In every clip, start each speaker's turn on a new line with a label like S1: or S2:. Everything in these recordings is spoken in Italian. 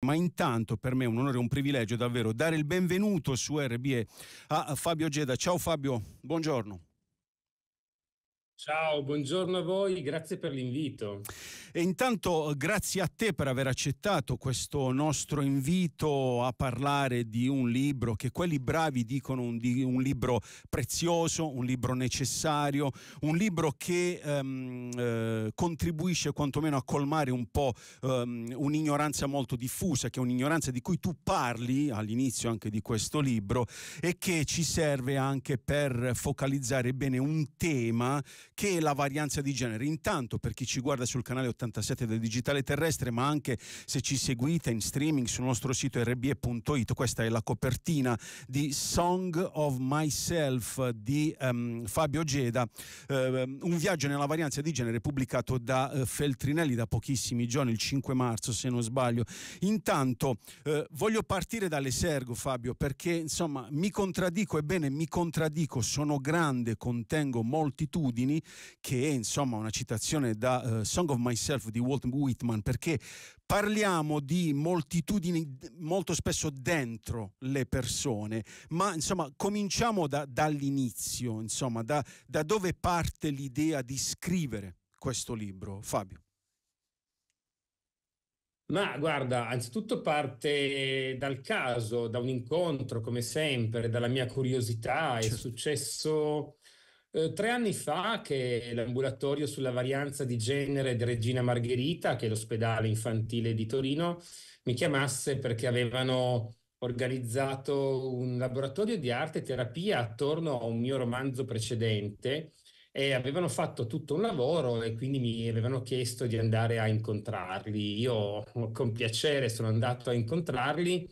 S1: Ma intanto per me è un onore e un privilegio davvero dare il benvenuto su RBE a Fabio Geda. Ciao Fabio, buongiorno.
S2: Ciao, buongiorno a voi,
S1: grazie per l'invito. E intanto eh, grazie a te per aver accettato questo nostro invito a parlare di un libro che quelli bravi dicono un, di, un libro prezioso, un libro necessario, un libro che um, eh, contribuisce quantomeno a colmare un po' um, un'ignoranza molto diffusa, che è un'ignoranza di cui tu parli all'inizio anche di questo libro e che ci serve anche per focalizzare bene un tema che la varianza di genere. Intanto per chi ci guarda sul canale 87 del Digitale Terrestre, ma anche se ci seguite in streaming sul nostro sito rbe.it, questa è la copertina di Song of Myself di um, Fabio Geda, uh, un viaggio nella varianza di genere pubblicato da uh, Feltrinelli da pochissimi giorni, il 5 marzo se non sbaglio. Intanto uh, voglio partire dalle sergo Fabio perché insomma mi contraddico, ebbene mi contraddico, sono grande, contengo moltitudini, che è insomma una citazione da uh, Song of Myself di Walt Whitman, perché parliamo di moltitudini molto spesso dentro le persone, ma insomma cominciamo da, dall'inizio, insomma da, da dove parte l'idea di scrivere questo libro, Fabio? Ma guarda, anzitutto
S2: parte dal caso, da un incontro come sempre, dalla mia curiosità. È certo. successo eh, tre anni fa che l'ambulatorio sulla varianza di genere di Regina Margherita, che è l'ospedale infantile di Torino, mi chiamasse perché avevano organizzato un laboratorio di arte e terapia attorno a un mio romanzo precedente e avevano fatto tutto un lavoro e quindi mi avevano chiesto di andare a incontrarli. Io con piacere sono andato a incontrarli,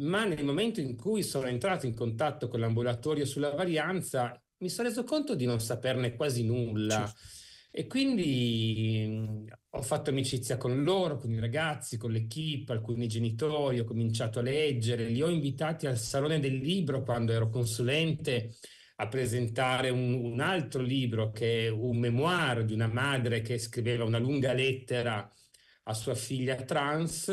S2: ma nel momento in cui sono entrato in contatto con l'ambulatorio sulla varianza, mi sono reso conto di non saperne quasi nulla. Certo. E quindi ho fatto amicizia con loro, con i ragazzi, con l'equipe, alcuni genitori, ho cominciato a leggere, li ho invitati al Salone del Libro quando ero consulente a presentare un, un altro libro che è un memoir di una madre che scriveva una lunga lettera a sua figlia trans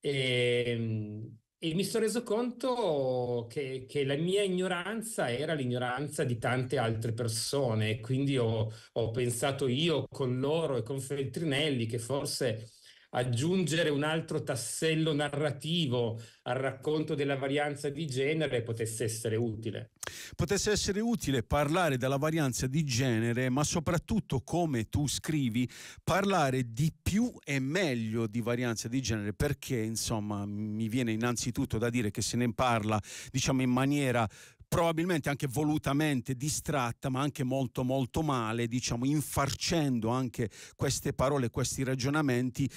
S2: e, e mi sono reso conto che, che, la mia ignoranza era l'ignoranza di tante altre persone, quindi ho, ho pensato io con loro e con Feltrinelli che forse aggiungere un altro tassello narrativo al racconto della varianza di genere potesse essere utile.
S1: Potesse essere utile parlare della varianza di genere, ma soprattutto, come tu scrivi, parlare di più e meglio di varianza di genere, perché insomma mi viene innanzitutto da dire che se ne parla diciamo in maniera probabilmente anche volutamente distratta, ma anche molto molto male, diciamo, infarcendo anche queste parole, questi ragionamenti,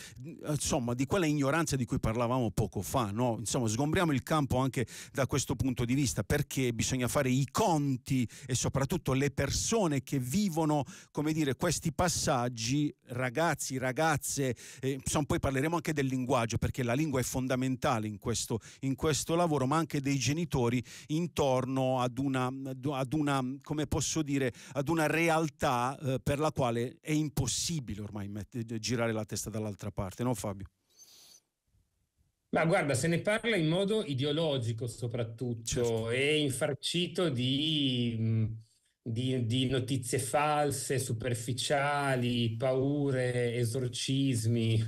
S1: insomma, di quella ignoranza di cui parlavamo poco fa, no? Insomma, sgombriamo il campo anche da questo punto di vista, perché bisogna fare i conti e soprattutto le persone che vivono, come dire, questi passaggi, ragazzi, ragazze, eh, insomma, poi parleremo anche del linguaggio, perché la lingua è fondamentale in questo, in questo lavoro, ma anche dei genitori intorno attorno ad una, ad una come posso dire, ad una realtà eh, per la quale è impossibile ormai met- girare la testa dall'altra parte, no Fabio?
S2: Ma guarda, se ne parla in modo ideologico soprattutto certo. e infarcito di, di, di, notizie false, superficiali, paure, esorcismi.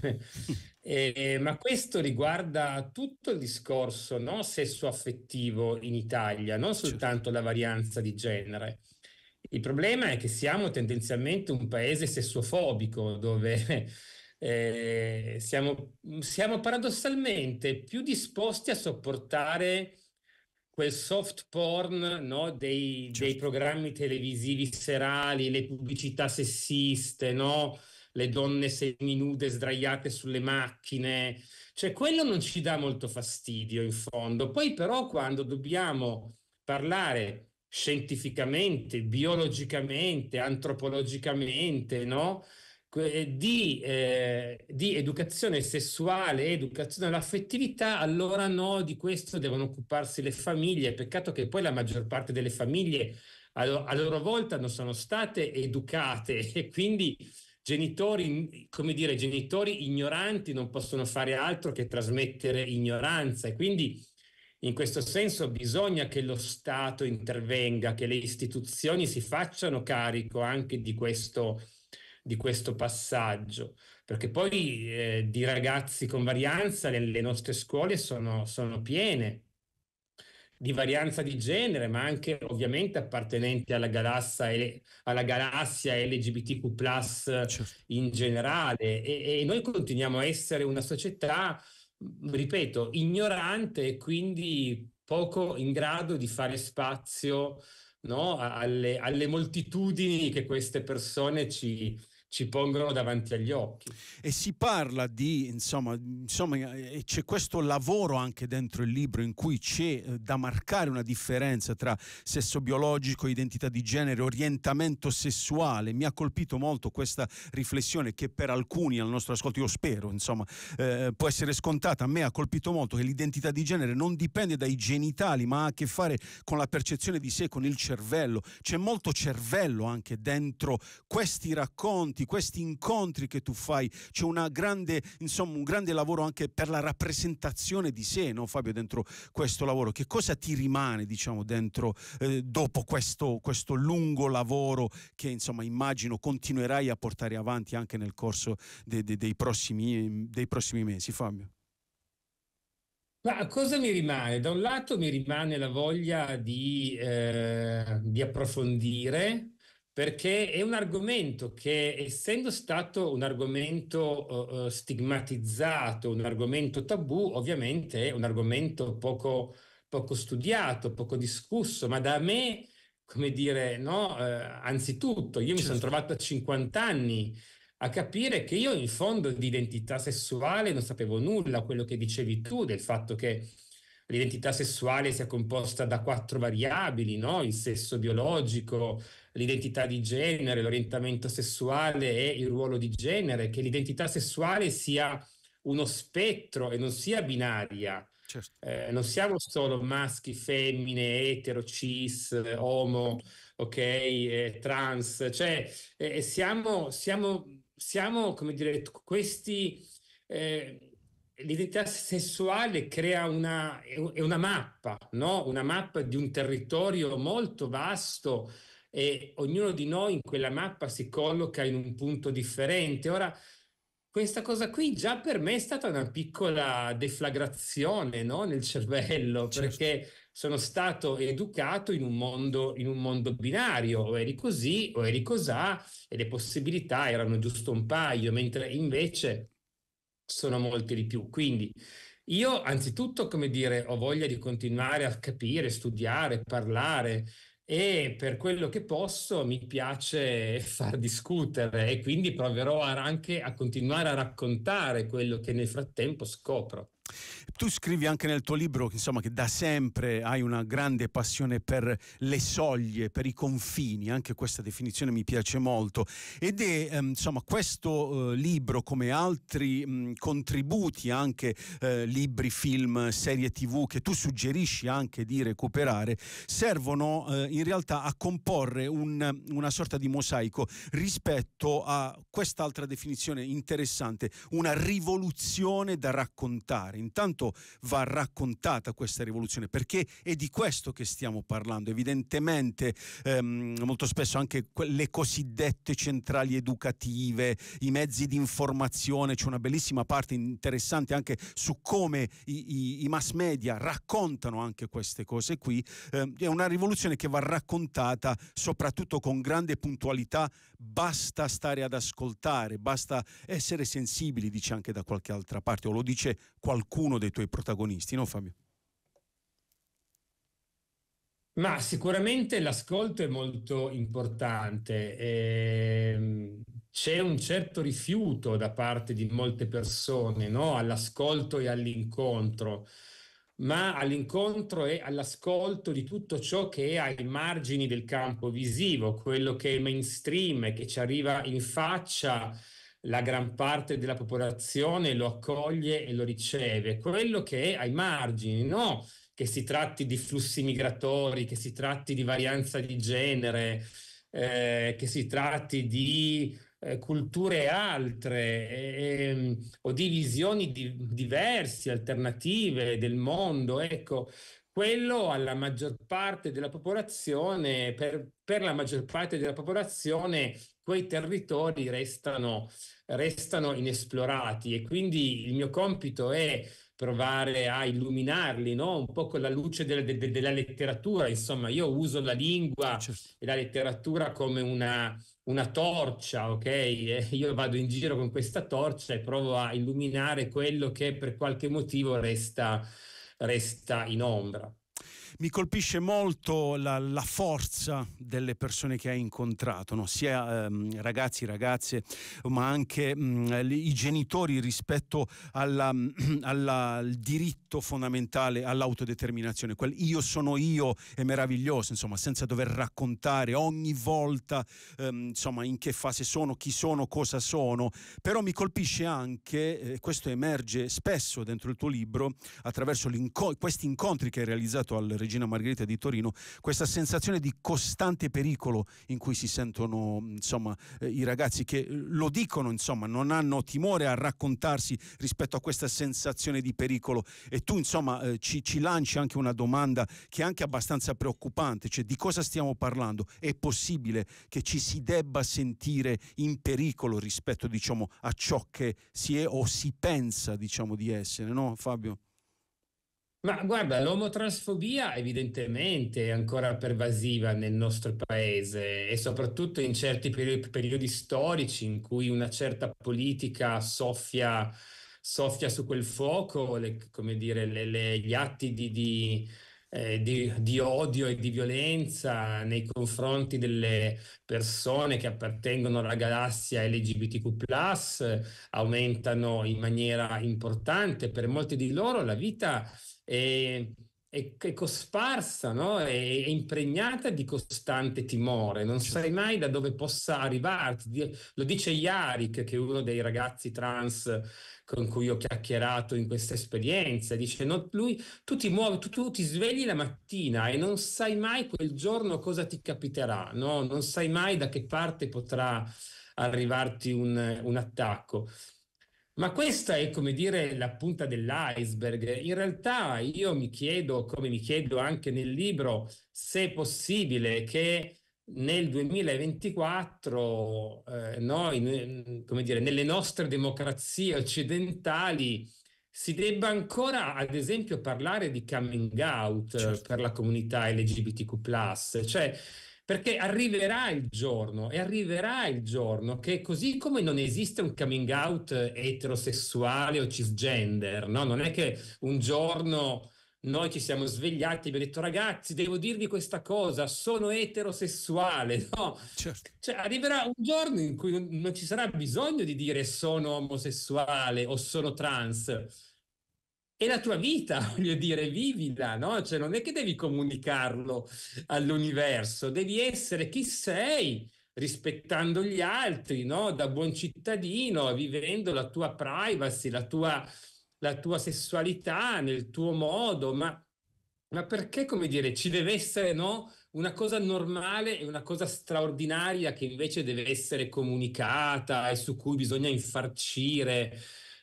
S2: Eh, ma questo riguarda tutto il discorso no? sesso-affettivo in Italia, non certo. soltanto la varianza di genere. Il problema è che siamo tendenzialmente un paese sessofobico dove eh, siamo, siamo, paradossalmente più disposti a sopportare quel soft porn no? dei, dei, certo. programmi televisivi serali, le pubblicità sessiste, no? le donne seminude sdraiate sulle macchine, cioè quello non ci dà molto fastidio in fondo. Poi però quando dobbiamo parlare scientificamente, biologicamente, antropologicamente, no? Eh, di, eh, di, educazione sessuale, educazione all'affettività, allora no, di questo devono occuparsi le famiglie. Peccato che poi la maggior parte delle famiglie a, loro volta non sono state educate e quindi Genitori, come dire, genitori ignoranti non possono fare altro che trasmettere ignoranza e quindi in questo senso bisogna che lo Stato intervenga, che le istituzioni si facciano carico anche di questo, di questo passaggio, perché poi eh, di ragazzi con varianza le, le nostre scuole sono, sono piene di varianza di genere, ma anche ovviamente appartenenti alla galassia, alla galassia LGBTQ certo. in generale. E, e noi continuiamo a essere una società, ripeto, ignorante e quindi poco in grado di fare spazio no, alle, alle, moltitudini che queste persone ci, ci
S1: pongono davanti agli occhi. E si parla di, insomma, insomma, c'è questo lavoro anche dentro il libro in cui c'è eh, da marcare una differenza tra sesso biologico, identità di genere, orientamento sessuale. Mi ha colpito molto questa riflessione che per alcuni al nostro ascolto, io spero, insomma, eh, può essere scontata. A me ha colpito molto che l'identità di genere non dipende dai genitali, ma ha a che fare con la percezione di sé, con il cervello. C'è molto cervello anche dentro questi racconti eventi, questi incontri che tu fai, c'è grande, insomma, un grande lavoro anche per la rappresentazione di sé, no, Fabio, dentro questo lavoro. Che cosa ti rimane, diciamo, dentro eh, dopo questo, questo, lungo lavoro che, insomma, immagino continuerai a portare avanti anche nel corso de, de, dei, prossimi, dei prossimi mesi, Fabio?
S2: Ma cosa mi rimane? Da un lato mi rimane la voglia di, eh, di approfondire perché è un argomento che, essendo stato un argomento eh, eh, stigmatizzato, un argomento tabù, ovviamente è un argomento poco, poco studiato, poco discusso, ma da me, come dire, no, eh, anzitutto, io mi sono certo. trovato a 50 anni a capire che io in fondo di identità sessuale non sapevo nulla, quello che dicevi tu, del fatto che l'identità sessuale sia composta da quattro variabili, no? il sesso biologico, l'identità di genere, l'orientamento sessuale e il ruolo di genere, che l'identità sessuale sia uno spettro e non sia binaria. Certo. Eh, non siamo solo maschi, femmine, etero, cis, homo, ok, eh, trans, cioè eh, siamo, siamo, siamo, come dire, questi... Eh, l'identità sessuale crea una, è una mappa, no? una mappa di un territorio molto vasto e ognuno di noi in quella mappa si colloca in un punto differente. Ora, questa cosa qui già per me è stata una piccola deflagrazione no? nel cervello, certo. perché sono stato educato in un, mondo, in un mondo binario, o eri così o eri cos'ha, e le possibilità erano giusto un paio, mentre invece sono molti di più. Quindi io anzitutto, come dire, ho voglia di continuare a capire, studiare, parlare e per quello che posso mi piace far discutere e quindi proverò anche a continuare a raccontare quello che nel frattempo scopro.
S1: Tu scrivi anche nel tuo libro insomma, che da sempre hai una grande passione per le soglie, per i confini, anche questa definizione mi piace molto ed è ehm, insomma, questo eh, libro come altri mh, contributi anche eh, libri, film, serie tv che tu suggerisci anche di recuperare servono eh, in realtà a comporre un, una sorta di mosaico rispetto a quest'altra definizione interessante, una rivoluzione da raccontare fare. Intanto va raccontata questa rivoluzione perché è di questo che stiamo parlando. Evidentemente ehm, molto spesso anche le cosiddette centrali educative, i mezzi di informazione, c'è una bellissima parte interessante anche su come i, i, i mass media raccontano anche queste cose qui. Eh, è una rivoluzione che va raccontata soprattutto con grande puntualità, basta stare ad ascoltare, basta essere sensibili, dice anche da qualche altra parte, o lo dice qualcuno qualcuno dei tuoi protagonisti, no Fabio?
S2: Ma sicuramente l'ascolto è molto importante. Eh, c'è un certo rifiuto da parte di molte persone no? all'ascolto e all'incontro, ma all'incontro e all'ascolto di tutto ciò che è ai margini del campo visivo, quello che è mainstream, e che ci arriva in faccia la gran parte della popolazione lo accoglie e lo riceve. Quello che è ai margini, no che si tratti di flussi migratori, che si tratti di varianza di genere, eh, che si tratti di eh, culture altre eh, o di visioni di, diverse, alternative del mondo, ecco, quello alla maggior parte della popolazione, per, per la maggior parte della popolazione quei territori restano, restano inesplorati e quindi il mio compito è provare a illuminarli, no? un po' con la luce della, de, della letteratura, insomma io uso la lingua certo. e la letteratura come una, una torcia, ok? E io vado in giro con questa torcia e provo a illuminare quello che per qualche motivo resta, resta in ombra
S1: mi colpisce molto la, la, forza delle persone che hai incontrato, no? sia ehm, ragazzi, ragazze, ma anche mh, mm, i genitori rispetto alla, alla, al diritto fondamentale all'autodeterminazione. Quel io sono io è meraviglioso, insomma, senza dover raccontare ogni volta ehm, insomma, in che fase sono, chi sono, cosa sono. Però mi colpisce anche, eh, questo emerge spesso dentro il tuo libro, attraverso questi incontri che hai realizzato al Regina Margherita di Torino, questa sensazione di costante pericolo in cui si sentono insomma, eh, i ragazzi che eh, lo dicono, insomma, non hanno timore a raccontarsi rispetto a questa sensazione di pericolo. E tu insomma eh, ci, ci lanci anche una domanda che è anche abbastanza preoccupante, cioè di cosa stiamo parlando? È possibile che ci si debba sentire in pericolo rispetto diciamo, a ciò che si è o si pensa diciamo, di essere, no Fabio?
S2: Ma guarda, l'omotransfobia evidentemente è ancora pervasiva nel nostro paese e soprattutto in certi periodi, periodi storici in cui una certa politica soffia, soffia su quel fuoco, le, come dire, le, le, gli atti di, di eh, di, di, odio e di violenza nei confronti delle persone che appartengono alla galassia LGBTQ, aumentano in maniera importante. Per molti di loro la vita è è, cosparsa, no? è, impregnata di costante timore, non certo. sai mai da dove possa arrivarti. Lo dice Yarik, che è uno dei ragazzi trans con cui ho chiacchierato in questa esperienza, dice, no, lui, tu ti muovi, tu, tu, ti svegli la mattina e non sai mai quel giorno cosa ti capiterà, no? non sai mai da che parte potrà arrivarti un, un attacco. Ma questa è come dire la punta dell'iceberg. In realtà io mi chiedo, come mi chiedo anche nel libro, se è possibile che nel 2024 eh, noi, come dire, nelle nostre democrazie occidentali si debba ancora, ad esempio, parlare di coming out eh, certo. per la comunità LGBTQ+. Cioè, perché arriverà il giorno, e arriverà il giorno che così come non esiste un coming out eterosessuale o cisgender, no? non è che un giorno noi ci siamo svegliati e abbiamo detto ragazzi devo dirvi questa cosa sono eterosessuale no? certo. cioè, arriverà un giorno in cui non, ci sarà bisogno di dire sono omosessuale o sono trans è la tua vita voglio dire vivila no? cioè, non è che devi comunicarlo all'universo devi essere chi sei rispettando gli altri no? da buon cittadino vivendo la tua privacy la tua la tua sessualità, nel tuo modo, ma, ma perché, come dire, ci deve essere no? una cosa normale e una cosa straordinaria che invece deve essere comunicata e su cui bisogna infarcire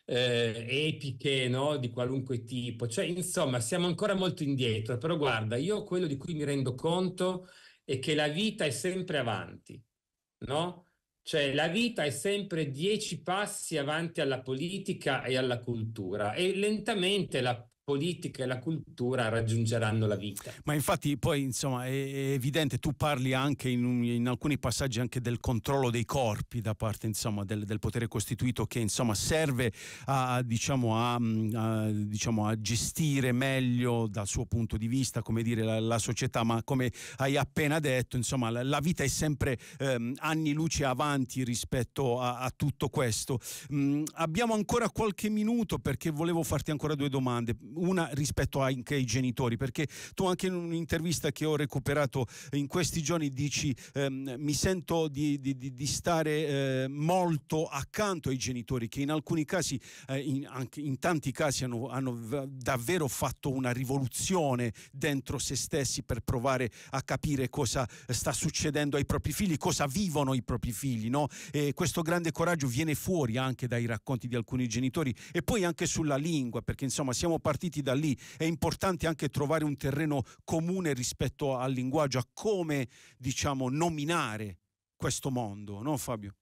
S2: eh, epiche no? di qualunque tipo. Cioè, insomma, siamo ancora molto indietro, però guarda, io quello di cui mi rendo conto è che la vita è sempre avanti, no? Cioè la vita è sempre dieci passi avanti alla politica e alla cultura e lentamente la
S1: politica e la cultura raggiungeranno la vita. Ma infatti poi insomma è, evidente, tu parli anche in, un, in alcuni passaggi anche del controllo dei corpi da parte insomma del, del potere costituito che insomma serve a, diciamo, a, a, diciamo, a, gestire meglio dal suo punto di vista come dire la, la società, ma come hai appena detto insomma la, la vita è sempre ehm, anni luce avanti rispetto a, a tutto questo. Mm, abbiamo ancora qualche minuto perché volevo farti ancora due domande una rispetto anche ai genitori, perché tu anche in un'intervista che ho recuperato in questi giorni dici ehm, mi sento di, di, di stare eh, molto accanto ai genitori che in alcuni casi, eh, in, anche in tanti casi hanno, hanno davvero fatto una rivoluzione dentro se stessi per provare a capire cosa sta succedendo ai propri figli, cosa vivono i propri figli. No? E questo grande coraggio viene fuori anche dai racconti di alcuni genitori e poi anche sulla lingua, perché insomma siamo partiti partiti da lì. È importante anche trovare un terreno comune rispetto al linguaggio, a come diciamo, nominare questo mondo, no Fabio?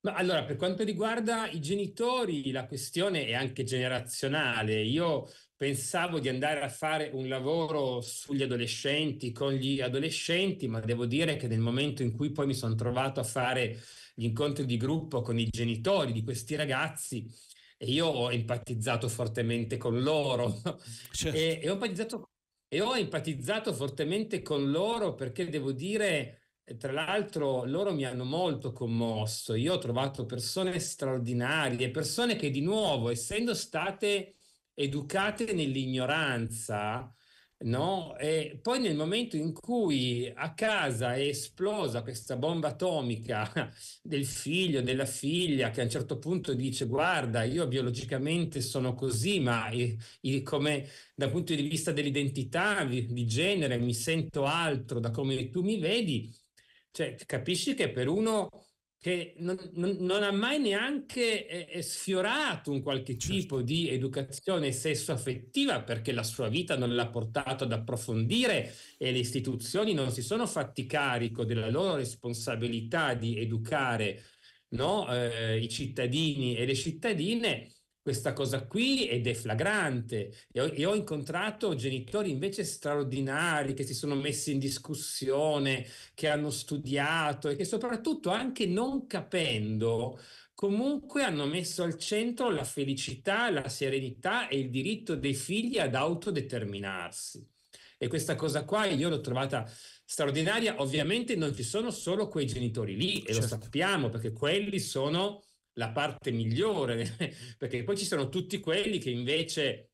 S1: Ma
S2: allora, per quanto riguarda i genitori, la questione è anche generazionale. Io pensavo di andare a fare un lavoro sugli adolescenti, con gli adolescenti, ma devo dire che nel momento in cui poi mi sono trovato a fare gli incontri di gruppo con i genitori di questi ragazzi, e io ho empatizzato fortemente con loro certo. e, e, ho e, ho empatizzato fortemente con loro perché devo dire, tra l'altro, loro mi hanno molto commosso. Io ho trovato persone straordinarie, persone che di nuovo, essendo state educate nell'ignoranza, No? E poi nel momento in cui a casa è esplosa questa bomba atomica del figlio, della figlia, che a un certo punto dice guarda, io biologicamente sono così, ma come dal punto di vista dell'identità, di, di genere, mi sento altro da come tu mi vedi, cioè, capisci che per uno che non, non, non, ha mai neanche eh, eh sfiorato un qualche certo. tipo di educazione sesso-affettiva perché la sua vita non l'ha portato ad approfondire e le istituzioni non si sono fatti carico della loro responsabilità di educare no, eh, i cittadini e le cittadine questa cosa qui ed è flagrante. E ho, e ho, incontrato genitori invece straordinari che si sono messi in discussione, che hanno studiato e che soprattutto anche non capendo comunque hanno messo al centro la felicità, la serenità e il diritto dei figli ad autodeterminarsi. E questa cosa qua io l'ho trovata straordinaria. Ovviamente non ci sono solo quei genitori lì, e lo certo. sappiamo, perché quelli sono la parte migliore, perché poi ci sono tutti quelli che invece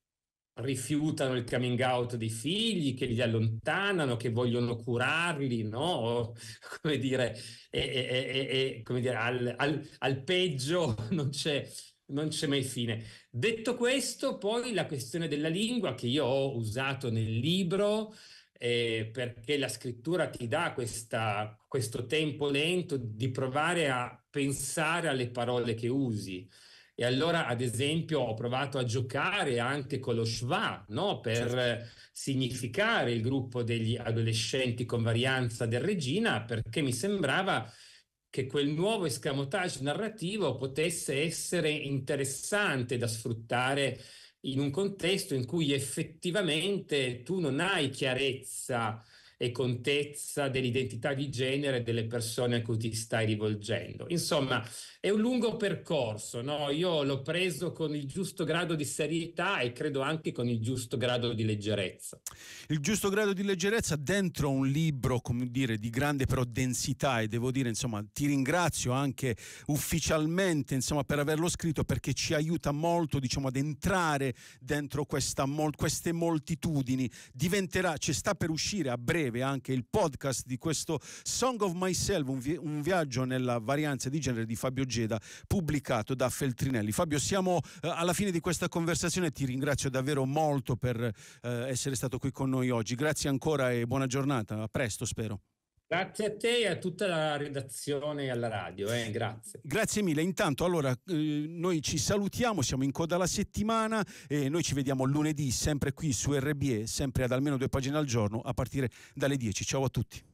S2: rifiutano il coming out dei figli, che li allontanano, che vogliono curarli, no? Come dire, e, e, e, come dire al, al, al peggio non c'è, non c'è mai fine. Detto questo, poi la questione della lingua che io ho usato nel libro, eh, perché la scrittura ti dà questa, questo tempo lento di provare a pensare alle parole che usi. E allora, ad esempio, ho provato a giocare anche con lo schwa, no? per certo. significare il gruppo degli adolescenti con varianza del Regina, perché mi sembrava che quel nuovo escamotage narrativo potesse essere interessante da sfruttare in un contesto in cui effettivamente tu non hai chiarezza e contezza dell'identità di genere delle persone a cui ti stai rivolgendo. Insomma, è un lungo percorso, no? Io l'ho preso con il giusto grado di serietà e credo anche
S1: con il giusto grado di leggerezza. Il giusto grado di leggerezza dentro un libro, come dire, di grande però densità e devo dire, insomma, ti ringrazio anche ufficialmente, insomma, per averlo scritto perché ci aiuta molto, diciamo, ad entrare dentro questa, queste moltitudini. Diventerà, ci sta per uscire a breve breve anche il podcast di questo Song of Myself, un, vi- un viaggio nella varianza di genere di Fabio Geda, pubblicato da Feltrinelli. Fabio, siamo eh, alla fine di questa conversazione, ti ringrazio davvero molto per eh, essere stato qui con noi oggi. Grazie ancora e buona giornata, a presto spero.
S2: Grazie a te e a tutta la redazione e alla radio, eh? grazie.
S1: Grazie mille. Intanto, allora, eh, noi ci salutiamo, siamo in coda alla settimana e noi ci vediamo lunedì sempre qui su RBE, sempre ad almeno due pagine al giorno, a partire dalle 10. Ciao a tutti.